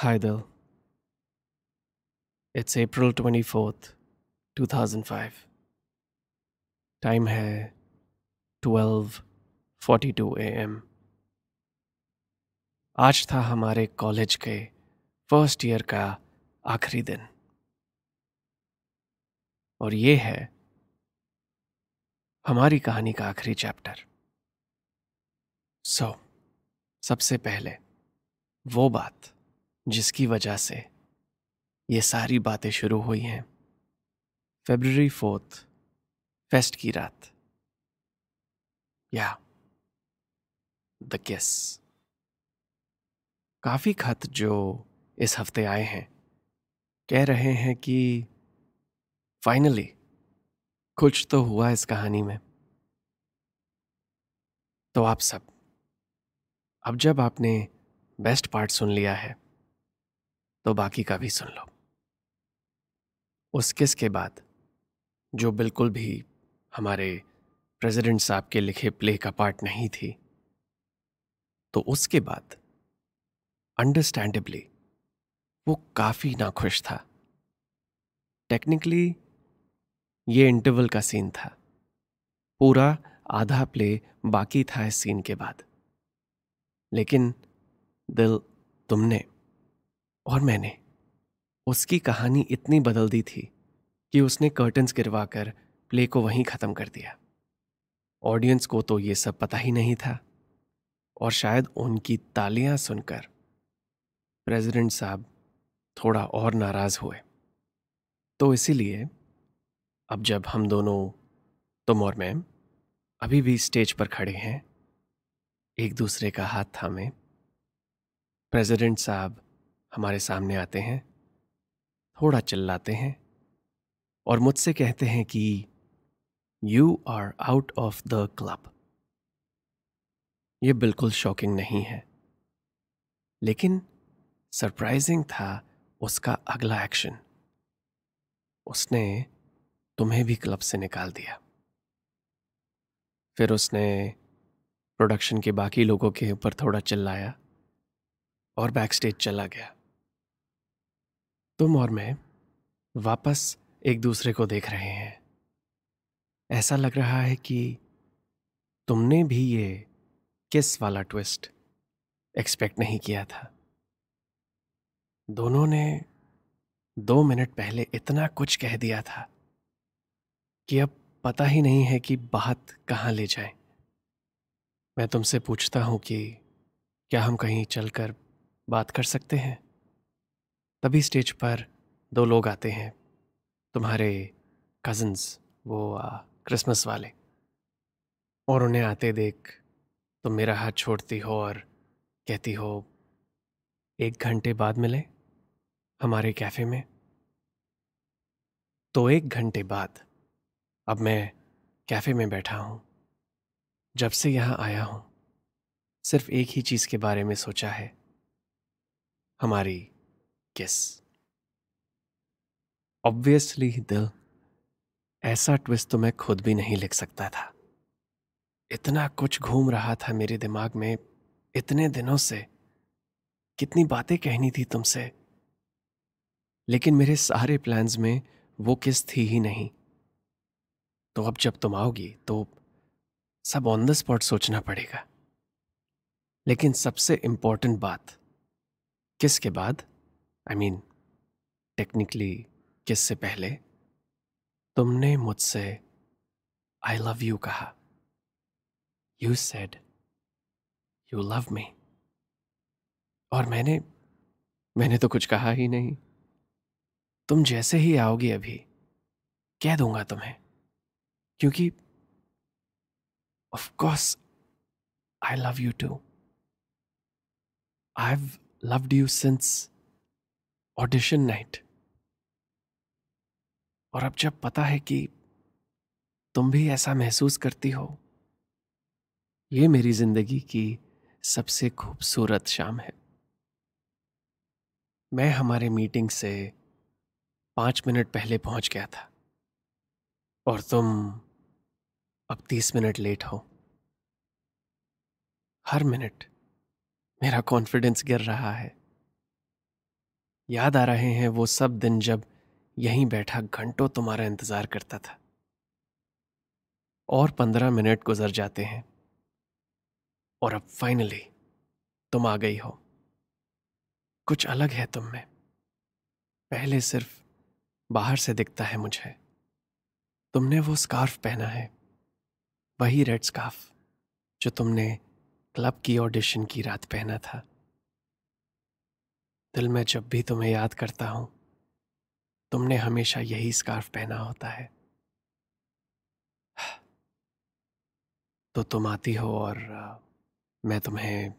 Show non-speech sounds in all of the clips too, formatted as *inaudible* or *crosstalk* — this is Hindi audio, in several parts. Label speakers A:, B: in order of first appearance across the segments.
A: Hi, Dil. It's April 24th, 2005. Time है 12:42 एम आज था हमारे कॉलेज के फर्स्ट ईयर का आखिरी दिन और ये है हमारी कहानी का आखिरी चैप्टर सो so, सबसे पहले वो बात जिसकी वजह से ये सारी बातें शुरू हुई हैं फेबररी फोर्थ फेस्ट की रात या द किस काफ़ी खत जो इस हफ्ते आए हैं कह रहे हैं कि फाइनली कुछ तो हुआ इस कहानी में तो आप सब अब जब आपने बेस्ट पार्ट सुन लिया है तो बाकी का भी सुन लो उस किस के बाद जो बिल्कुल भी हमारे प्रेसिडेंट साहब के लिखे प्ले का पार्ट नहीं थी तो उसके बाद अंडरस्टैंडेबली वो काफ़ी नाखुश था टेक्निकली ये इंटरवल का सीन था पूरा आधा प्ले बाकी था इस सीन के बाद लेकिन दिल तुमने और मैंने उसकी कहानी इतनी बदल दी थी कि उसने कर्टन्स गिरवाकर प्ले को वहीं ख़त्म कर दिया ऑडियंस को तो ये सब पता ही नहीं था और शायद उनकी तालियां सुनकर प्रेसिडेंट साहब थोड़ा और नाराज़ हुए तो इसीलिए अब जब हम दोनों तुम और मैम अभी भी स्टेज पर खड़े हैं एक दूसरे का हाथ थामे प्रेसिडेंट साहब हमारे सामने आते हैं थोड़ा चिल्लाते हैं और मुझसे कहते हैं कि you are out of the club ये बिल्कुल शॉकिंग नहीं है लेकिन सरप्राइजिंग था उसका अगला एक्शन उसने तुम्हें भी क्लब से निकाल दिया फिर उसने प्रोडक्शन के बाकी लोगों के ऊपर थोड़ा चिल्लाया और बैक स्टेज चला गया तुम और मैं वापस एक दूसरे को देख रहे हैं ऐसा लग रहा है कि तुमने भी ये किस वाला ट्विस्ट एक्सपेक्ट नहीं किया था दोनों ने दो मिनट पहले इतना कुछ कह दिया था कि अब पता ही नहीं है कि बात कहाँ ले जाए मैं तुमसे पूछता हूं कि क्या हम कहीं चलकर बात कर सकते हैं तभी स्टेज पर दो लोग आते हैं तुम्हारे कज़न्स वो क्रिसमस वाले और उन्हें आते देख तुम मेरा हाथ छोड़ती हो और कहती हो एक घंटे बाद मिले हमारे कैफ़े में तो एक घंटे बाद अब मैं कैफ़े में बैठा हूँ जब से यहाँ आया हूँ सिर्फ एक ही चीज़ के बारे में सोचा है हमारी किस ऑब्वियसली दिल ऐसा ट्विस्ट तो मैं खुद भी नहीं लिख सकता था इतना कुछ घूम रहा था मेरे दिमाग में इतने दिनों से कितनी बातें कहनी थी तुमसे लेकिन मेरे सारे प्लान्स में वो किस थी ही नहीं तो अब जब तुम आओगी तो सब ऑन द स्पॉट सोचना पड़ेगा लेकिन सबसे इंपॉर्टेंट बात किस के बाद आई मीन टेक्निकली किस से पहले तुमने मुझसे आई लव यू कहा you said you love me और मैंने मैंने तो कुछ कहा ही नहीं तुम जैसे ही आओगी अभी कह दूंगा तुम्हें क्योंकि of course I love you too I have loved you since audition night और अब जब पता है कि तुम भी ऐसा महसूस करती हो ये मेरी जिंदगी की सबसे खूबसूरत शाम है मैं हमारे मीटिंग से पांच मिनट पहले पहुंच गया था और तुम अब तीस मिनट लेट हो हर मिनट मेरा कॉन्फिडेंस गिर रहा है याद आ रहे हैं वो सब दिन जब यहीं बैठा घंटों तुम्हारा इंतज़ार करता था और पंद्रह मिनट गुजर जाते हैं और अब फाइनली तुम आ गई हो कुछ अलग है तुम में पहले सिर्फ बाहर से दिखता है मुझे तुमने वो स्कार्फ पहना है वही रेड स्कार्फ जो तुमने क्लब की ऑडिशन की रात पहना था दिल में जब भी तुम्हें याद करता हूं तुमने हमेशा यही स्कार्फ पहना होता है तो तुम आती हो और मैं तुम्हें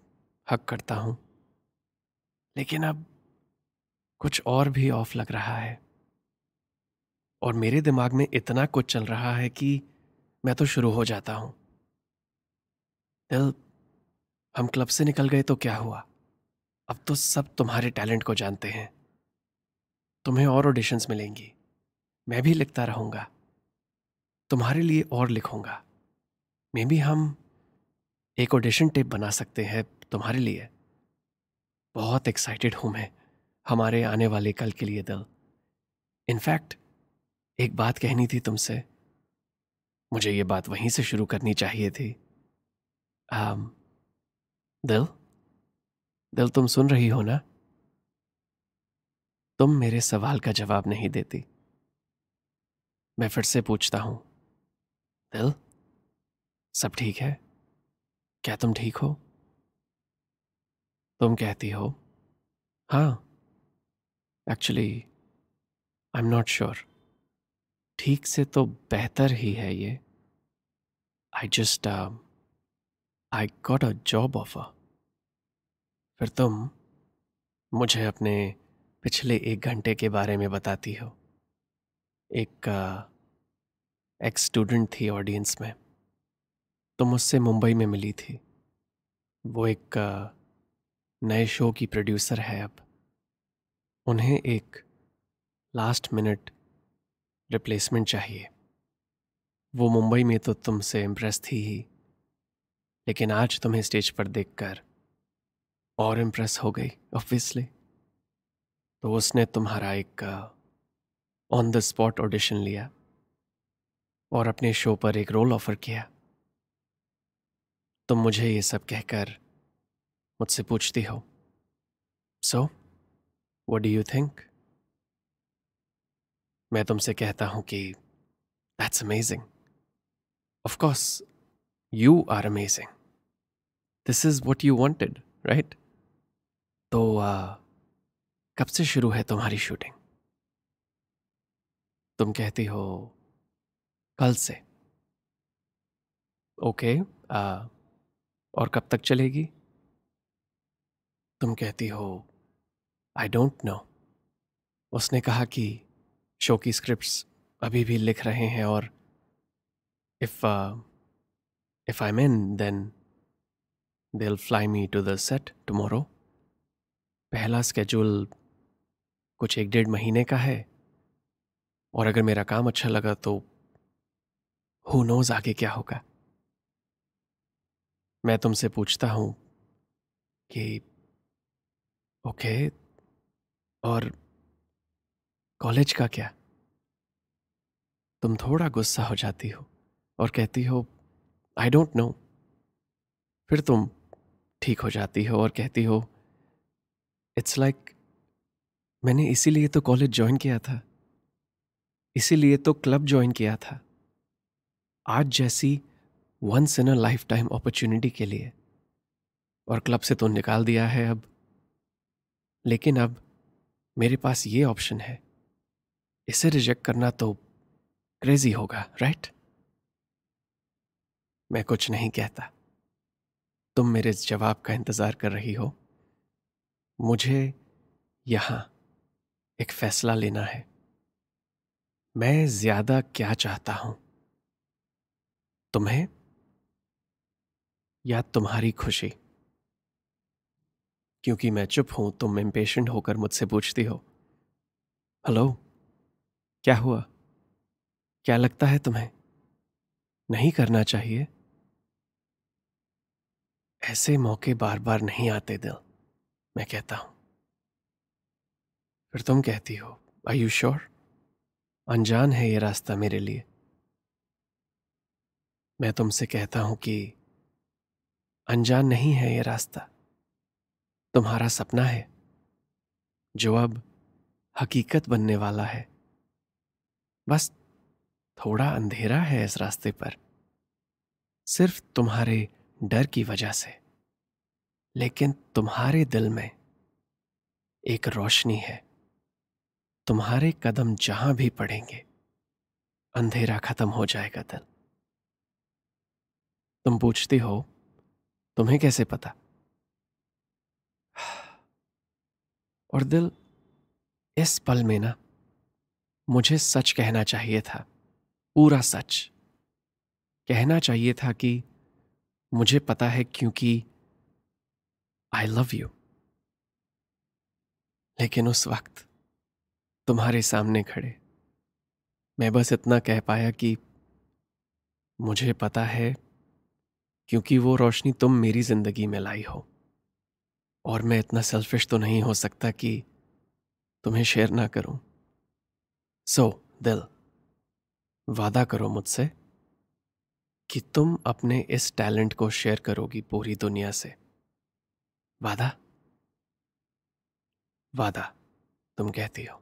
A: हक करता हूं लेकिन अब कुछ और भी ऑफ लग रहा है और मेरे दिमाग में इतना कुछ चल रहा है कि मैं तो शुरू हो जाता हूं दिल हम क्लब से निकल गए तो क्या हुआ अब तो सब तुम्हारे टैलेंट को जानते हैं तुम्हें और ऑडिशंस मिलेंगी मैं भी लिखता रहूंगा तुम्हारे लिए और लिखूंगा मे बी हम एक ऑडिशन टेप बना सकते हैं तुम्हारे लिए बहुत एक्साइटेड हूं मैं हमारे आने वाले कल के लिए दिल इनफैक्ट एक बात कहनी थी तुमसे मुझे ये बात वहीं से शुरू करनी चाहिए थी आम, um, दिल दिल तुम सुन रही हो ना तुम मेरे सवाल का जवाब नहीं देती मैं फिर से पूछता हूं दिल सब ठीक है क्या तुम ठीक हो तुम कहती हो हाँ actually I am not sure ठीक से तो बेहतर ही है ये I just I got a job offer फिर तुम मुझे अपने पिछले एक घंटे के बारे में बताती हो एक एक स्टूडेंट थी ऑडियंस में तुम उससे मुंबई में मिली थी वो एक नए शो की प्रोड्यूसर है अब उन्हें एक लास्ट मिनट रिप्लेसमेंट चाहिए वो मुंबई में तो तुमसे इम्प्रेस थी ही लेकिन आज तुम्हें स्टेज पर देखकर और इम्प्रेस हो गई ऑब्वियसली तो उसने तुम्हारा एक ऑन द स्पॉट ऑडिशन लिया और अपने शो पर एक रोल ऑफर किया तुम मुझे ये सब कहकर मुझसे पूछती हो so what do you think मैं तुमसे कहता हूं कि that's amazing of course you are amazing this is what you wanted right तो आ, कब से शुरू है तुम्हारी शूटिंग तुम कहती हो कल से ओके आ, और कब तक चलेगी तुम कहती हो आई डोंट नो उसने कहा कि शो की स्क्रिप्ट्स अभी भी लिख रहे हैं और if if I mean then they fly me to the set tomorrow पहला स्केड्यूल कुछ एक डेढ़ महीने का है और अगर मेरा काम अच्छा लगा तो हु नोज आगे क्या होगा मैं तुमसे पूछता हूं कि ओके और कॉलेज का क्या तुम थोड़ा गुस्सा हो जाती हो और कहती हो आई डोंट नो फिर तुम ठीक हो जाती हो और कहती हो इट्स लाइक like, मैंने इसीलिए तो कॉलेज ज्वाइन किया था इसीलिए तो क्लब ज्वाइन किया था आज जैसी once in a lifetime opportunity के लिए और क्लब से तो निकाल दिया है अब लेकिन अब मेरे पास ये ऑप्शन है इसे रिजेक्ट करना तो क्रेजी होगा राइट मैं कुछ नहीं कहता तुम मेरे जवाब का इंतज़ार कर रही हो मुझे यहां एक फैसला लेना है मैं ज्यादा क्या चाहता हूं तुम्हें या तुम्हारी खुशी क्योंकि मैं चुप हूं तुम इम्पेशेंट होकर मुझसे पूछती हो हेलो क्या हुआ क्या लगता है तुम्हें नहीं करना चाहिए ऐसे मौके बार बार नहीं आते दिल मैं कहता हूं फिर तुम कहती हो आई यू श्योर अनजान है ये रास्ता मेरे लिए मैं तुमसे कहता हूं कि अनजान नहीं है ये रास्ता तुम्हारा सपना है जो अब हकीकत बनने वाला है बस थोड़ा अंधेरा है इस रास्ते पर सिर्फ तुम्हारे डर की वजह से लेकिन तुम्हारे दिल में एक रोशनी है तुम्हारे कदम जहां भी पड़ेंगे अंधेरा खत्म हो जाएगा दिल तुम पूछते हो तुम्हें कैसे पता और दिल इस पल में ना मुझे सच कहना चाहिए था पूरा सच कहना चाहिए था कि मुझे पता है क्योंकि आई लव यू लेकिन उस वक्त तुम्हारे सामने खड़े मैं बस इतना कह पाया कि मुझे पता है क्योंकि वो रोशनी तुम मेरी जिंदगी में लाई हो और मैं इतना सेल्फिश तो नहीं हो सकता कि तुम्हें शेयर ना करूं सो so, दिल वादा करो मुझसे कि तुम अपने इस टैलेंट को शेयर करोगी पूरी दुनिया से वादा वादा तुम कहती हो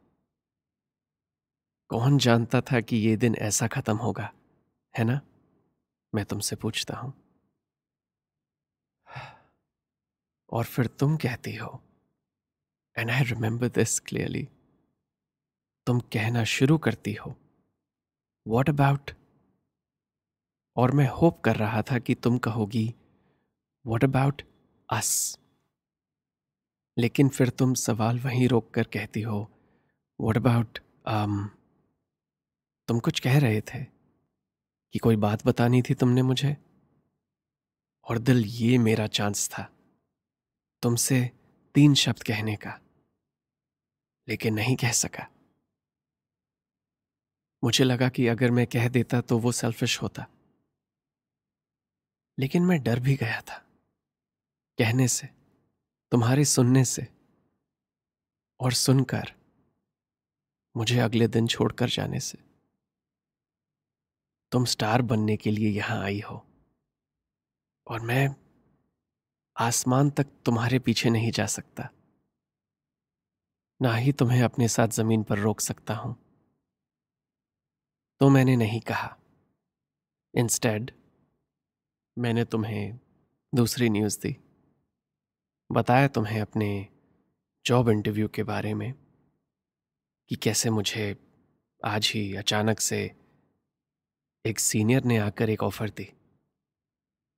A: कौन जानता था कि ये दिन ऐसा खत्म होगा है ना मैं तुमसे पूछता हूं और फिर तुम कहती हो and I remember this clearly तुम कहना शुरू करती हो वॉट अबाउट और मैं होप कर रहा था कि तुम कहोगी वॉट अबाउट अस लेकिन फिर तुम सवाल वहीं रोक कर कहती हो वट अबाउट um, तुम कुछ कह रहे थे कि कोई बात बतानी थी तुमने मुझे और दिल ये मेरा चांस था तुमसे तीन शब्द कहने का लेकिन नहीं कह सका मुझे लगा कि अगर मैं कह देता तो वो सेल्फिश होता लेकिन मैं डर भी गया था कहने से तुम्हारे सुनने से और सुनकर मुझे अगले दिन छोड़कर जाने से तुम स्टार बनने के लिए यहां आई हो और मैं आसमान तक तुम्हारे पीछे नहीं जा सकता ना ही तुम्हें अपने साथ जमीन पर रोक सकता हूं तो मैंने नहीं कहा इंस्टेड मैंने तुम्हें दूसरी न्यूज़ दी बताया तुम्हें अपने जॉब इंटरव्यू के बारे में कि कैसे मुझे आज ही अचानक से एक सीनियर ने आकर एक ऑफ़र दी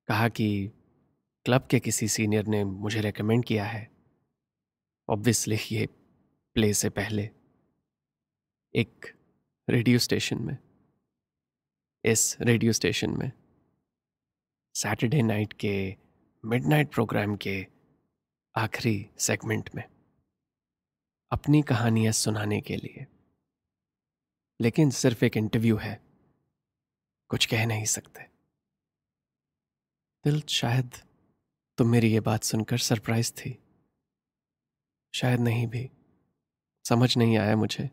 A: कहा कि क्लब के किसी सीनियर ने मुझे रेकमेंड किया है ऑब्वियसली ये प्ले से पहले एक रेडियो स्टेशन में इस रेडियो स्टेशन में सैटरडे नाइट के मिडनाइट प्रोग्राम के आखिरी सेगमेंट में अपनी कहानियां सुनाने के लिए लेकिन सिर्फ एक इंटरव्यू है कुछ कह नहीं सकते दिल शायद तुम मेरी ये बात सुनकर सरप्राइज थी शायद नहीं भी समझ नहीं आया मुझे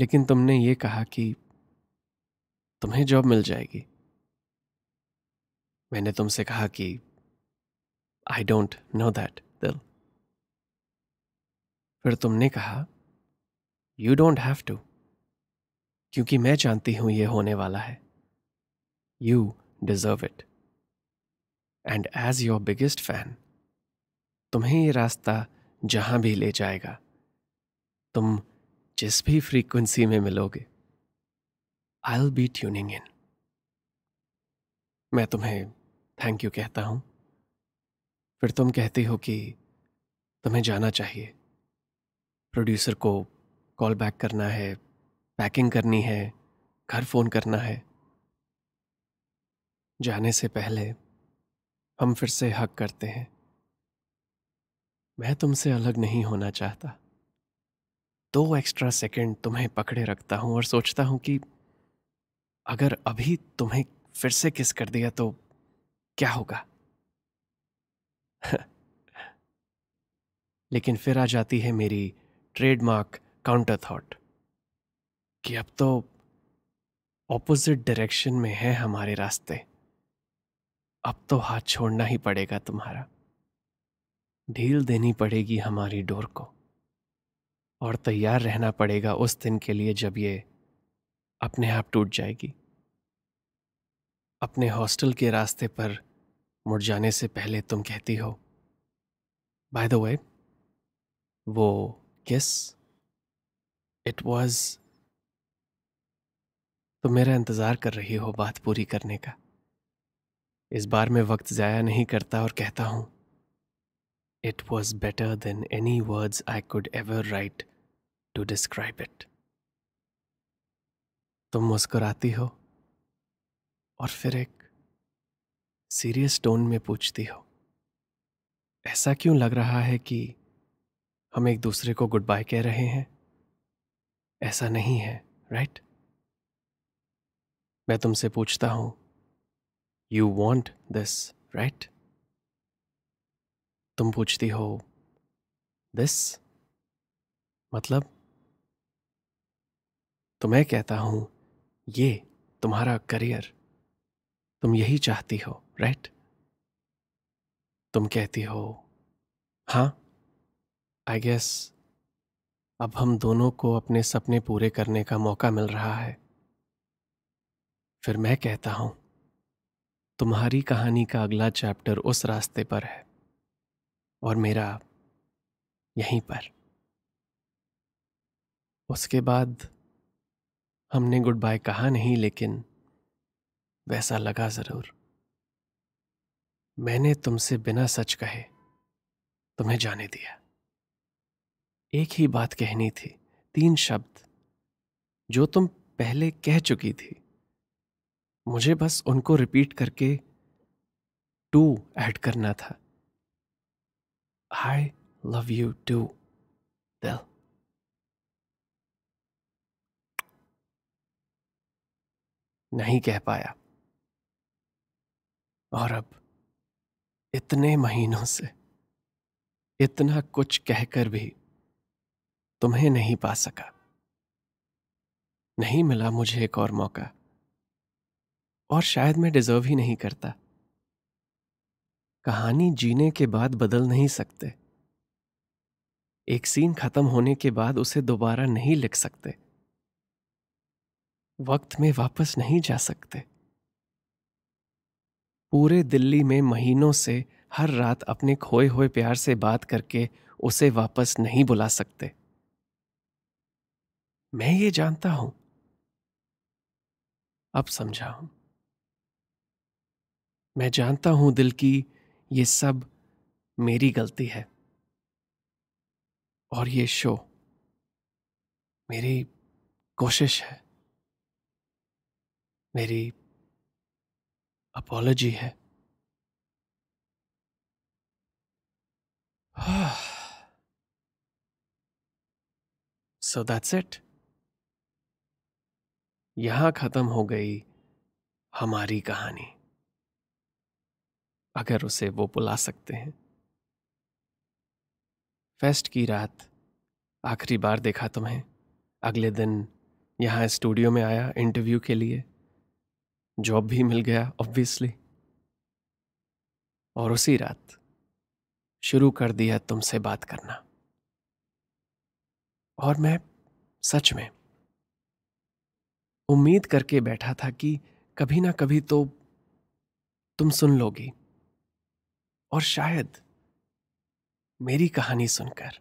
A: लेकिन तुमने ये कहा कि तुम्हें जॉब मिल जाएगी मैंने तुमसे कहा कि आई डोंट नो दैट दिल फिर तुमने कहा यू डोंट हैव टू क्योंकि मैं जानती हूं ये होने वाला है you deserve it and as your biggest fan तुम्हें ये रास्ता जहां भी ले जाएगा तुम जिस भी फ्रीक्वेंसी में मिलोगे आई बी ट्यूनिंग इन मैं तुम्हें थैंक यू कहता हूं फिर तुम कहती हो कि तुम्हें जाना चाहिए प्रोड्यूसर को कॉल बैक करना है पैकिंग करनी है घर फ़ोन करना है जाने से पहले हम फिर से हक करते हैं मैं तुमसे अलग नहीं होना चाहता दो तो एक्स्ट्रा सेकंड तुम्हें पकड़े रखता हूं और सोचता हूं कि अगर अभी तुम्हें फिर से किस कर दिया तो क्या होगा *laughs* लेकिन फिर आ जाती है मेरी ट्रेडमार्क काउंटर थॉट कि अब तो ऑपोजिट डायरेक्शन में है हमारे रास्ते अब तो हाथ छोड़ना ही पड़ेगा तुम्हारा ढील देनी पड़ेगी हमारी डोर को और तैयार रहना पड़ेगा उस दिन के लिए जब ये अपने आप हाँ टूट जाएगी अपने हॉस्टल के रास्ते पर मुड़ जाने से पहले तुम कहती हो बाय द वे वो किस इट वॉज तुम मेरा इंतज़ार कर रही हो बात पूरी करने का इस बार मैं वक्त ज़ाया नहीं करता और कहता हूँ it was better than any words I could ever write to describe it तुम मुस्कुराती हो और फिर एक सीरियस टोन में पूछती हो ऐसा क्यों लग रहा है कि हम एक दूसरे को गुड बाय कह रहे हैं ऐसा नहीं है राइट मैं तुमसे पूछता हूं यू वॉन्ट दिस राइट तुम पूछती हो दिस मतलब तो मैं कहता हूं ये तुम्हारा करियर तुम यही चाहती हो राइट right? तुम कहती हो हाँ आई गेस अब हम दोनों को अपने सपने पूरे करने का मौका मिल रहा है फिर मैं कहता हूं तुम्हारी कहानी का अगला चैप्टर उस रास्ते पर है और मेरा यहीं पर उसके बाद हमने गुड बाय कहा नहीं लेकिन वैसा लगा ज़रूर मैंने तुमसे बिना सच कहे तुम्हें जाने दिया एक ही बात कहनी थी तीन शब्द जो तुम पहले कह चुकी थी मुझे बस उनको रिपीट करके टू ऐड करना था आई लव यू टू दिल नहीं कह पाया और अब इतने महीनों से इतना कुछ कहकर भी तुम्हें नहीं पा सका नहीं मिला मुझे एक और मौका और शायद मैं डिजर्व ही नहीं करता कहानी जीने के बाद बदल नहीं सकते एक सीन खत्म होने के बाद उसे दोबारा नहीं लिख सकते वक्त में वापस नहीं जा सकते पूरे दिल्ली में महीनों से हर रात अपने खोए हुए प्यार से बात करके उसे वापस नहीं बुला सकते मैं ये जानता हूं अब समझा हूं मैं जानता हूं दिल की ये सब मेरी गलती है और ये शो मेरी कोशिश है मेरी अपॉलॉजी है सो दैट्स इट यहां खत्म हो गई हमारी कहानी अगर उसे वो बुला सकते हैं फेस्ट की रात आखिरी बार देखा तुम्हें अगले दिन यहां स्टूडियो में आया इंटरव्यू के लिए जॉब भी मिल गया ऑब्वियसली और उसी रात शुरू कर दिया तुमसे बात करना और मैं सच में उम्मीद करके बैठा था कि कभी ना कभी तो तुम सुन लोगी और शायद मेरी कहानी सुनकर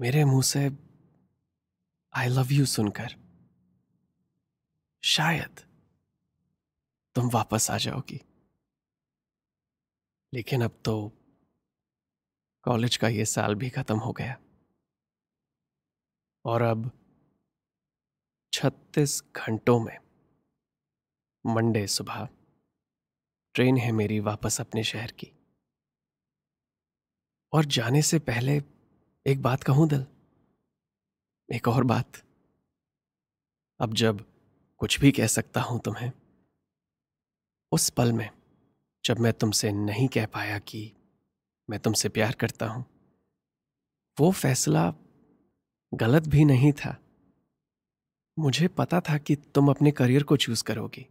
A: मेरे मुंह से आई लव यू सुनकर शायद तुम वापस आ जाओगी लेकिन अब तो कॉलेज का ये साल भी खत्म हो गया और अब 36 घंटों में मंडे सुबह ट्रेन है मेरी वापस अपने शहर की और जाने से पहले एक बात कहूं दिल एक और बात अब जब कुछ भी कह सकता हूं तुम्हें उस पल में जब मैं तुमसे नहीं कह पाया कि मैं तुमसे प्यार करता हूं वो फैसला गलत भी नहीं था मुझे पता था कि तुम अपने करियर को चूज करोगी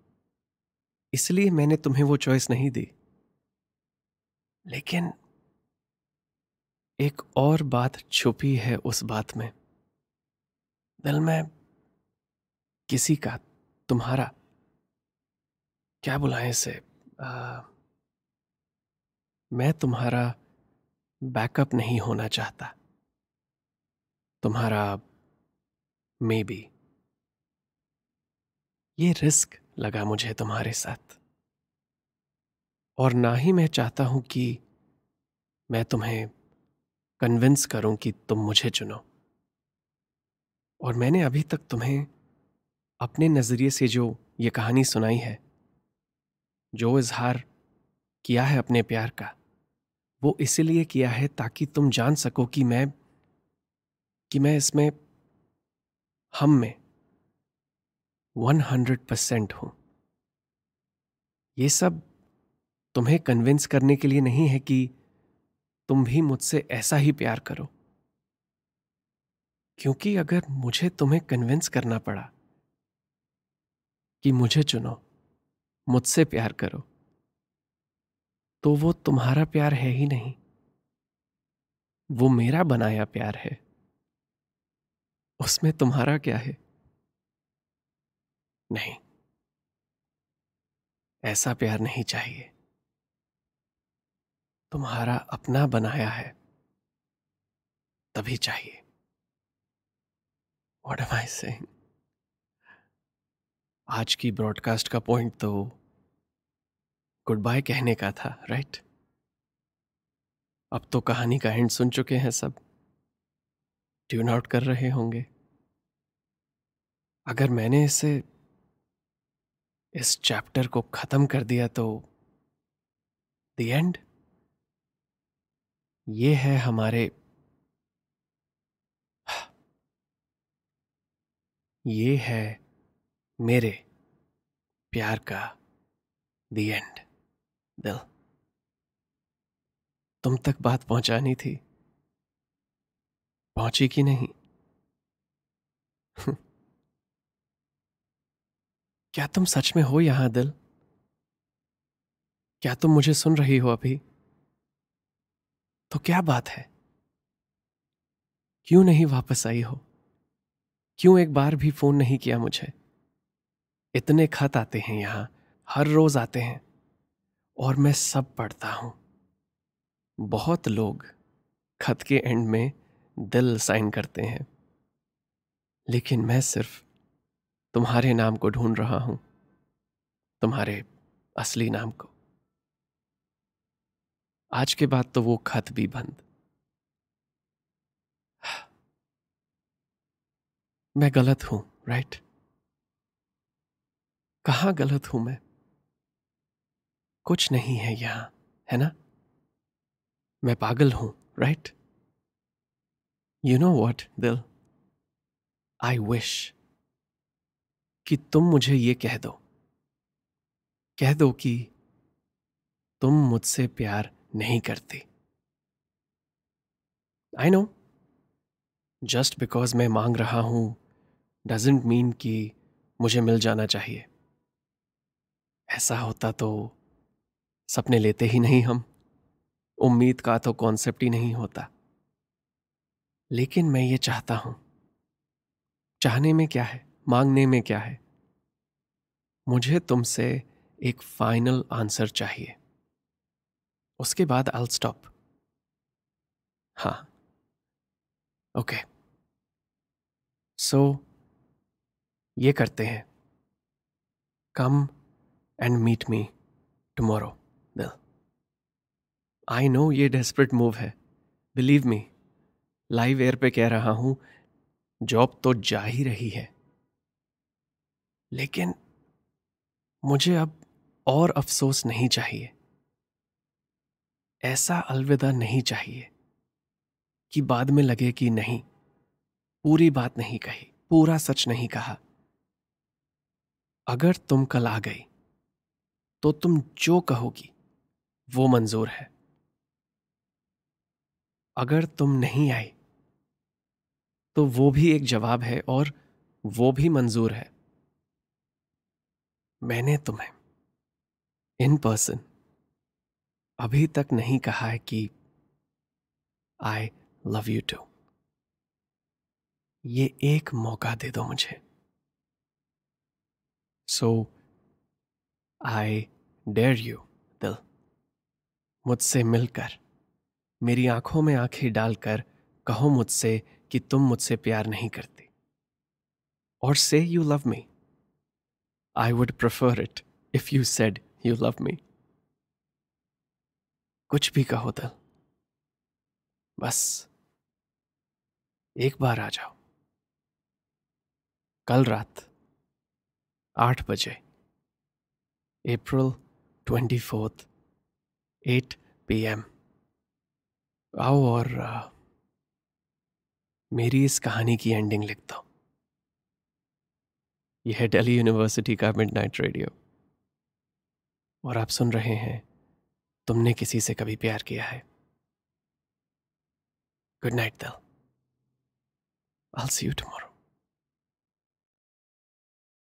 A: इसलिए मैंने तुम्हें वो चॉइस नहीं दी लेकिन एक और बात छुपी है उस बात में दिल में किसी का तुम्हारा क्या बुलाएं इसे आ, मैं तुम्हारा बैकअप नहीं होना चाहता तुम्हारा मे बी ये रिस्क लगा मुझे तुम्हारे साथ और ना ही मैं चाहता हूं कि मैं तुम्हें कन्विंस करूं कि तुम मुझे चुनो और मैंने अभी तक तुम्हें अपने नज़रिए से जो ये कहानी सुनाई है जो इजहार किया है अपने प्यार का वो इसीलिए किया है ताकि तुम जान सको कि मैं कि मैं इसमें हम में वन हंड्रेड परसेंट हूं ये सब तुम्हें कन्विंस करने के लिए नहीं है कि तुम भी मुझसे ऐसा ही प्यार करो क्योंकि अगर मुझे तुम्हें कन्विंस करना पड़ा कि मुझे चुनो मुझसे प्यार करो तो वो तुम्हारा प्यार है ही नहीं वो मेरा बनाया प्यार है उसमें तुम्हारा क्या है नहीं ऐसा प्यार नहीं चाहिए तुम्हारा अपना बनाया है तभी चाहिए वॉट एम आई saying? आज की ब्रॉडकास्ट का पॉइंट तो गुड बाय कहने का था राइट अब तो कहानी का एंड सुन चुके हैं सब ट्यून आउट कर रहे होंगे अगर मैंने इसे इस चैप्टर को खत्म कर दिया तो द एंड ये है हमारे *sighs* ये है मेरे प्यार का दी एंड दिल तुम तक बात पहुंचानी थी पहुंची कि नहीं हम्म। क्या तुम सच में हो यहां दिल क्या तुम मुझे सुन रही हो अभी तो क्या बात है क्यों नहीं वापस आई हो क्यों एक बार भी फोन नहीं किया मुझे इतने खत आते हैं यहाँ हर रोज आते हैं और मैं सब पढ़ता हूँ बहुत लोग खत के एंड में दिल साइन करते हैं लेकिन मैं सिर्फ तुम्हारे नाम को ढूंढ रहा हूं तुम्हारे असली नाम को आज के बाद तो वो खत भी बंद मैं गलत हूं राइट कहा गलत हूं मैं कुछ नहीं है यहां है ना मैं पागल हूं राइट यू नो वॉट दिल आई विश कि तुम मुझे ये कह दो कह दो कि तुम मुझसे प्यार नहीं करती आई नो जस्ट बिकॉज मैं मांग रहा हूं डजेंट मीन कि मुझे मिल जाना चाहिए ऐसा होता तो सपने लेते ही नहीं हम उम्मीद का तो कॉन्सेप्ट ही नहीं होता लेकिन मैं ये चाहता हूं चाहने में क्या है मांगने में क्या है मुझे तुमसे एक फाइनल आंसर चाहिए उसके बाद आल स्टॉप हाँ ओके सो ये करते हैं come and meet me tomorrow I know ये डेस्परेट मूव है बिलीव मी लाइव एयर पे कह रहा हूं जॉब तो जा ही रही है लेकिन मुझे अब और अफसोस नहीं चाहिए ऐसा अलविदा नहीं चाहिए कि बाद में लगे कि नहीं पूरी बात नहीं कही पूरा सच नहीं कहा अगर तुम कल आ गई तो तुम जो कहोगी वो मंजूर है अगर तुम नहीं आई तो वो भी एक जवाब है और वो भी मंजूर है मैंने तुम्हें इन पर्सन अभी तक नहीं कहा है कि आई लव यू टू ये एक मौका दे दो मुझे so so, I dare you दिल मुझसे मिलकर मेरी आंखों में आंखें डालकर कहो मुझसे कि तुम मुझसे प्यार नहीं करती और say you love me I would prefer it if you said you love me कुछ भी कहो दिल बस एक बार आ जाओ कल रात आठ बजे April 24th 8 p.m. आओ और आ, मेरी इस कहानी की एंडिंग लिखता हूँ यह है दिल्ली यूनिवर्सिटी का मिड नाइट रेडियो और आप सुन रहे हैं तुमने किसी से कभी प्यार किया है गुड नाइट दिल I'll सी यू tomorrow.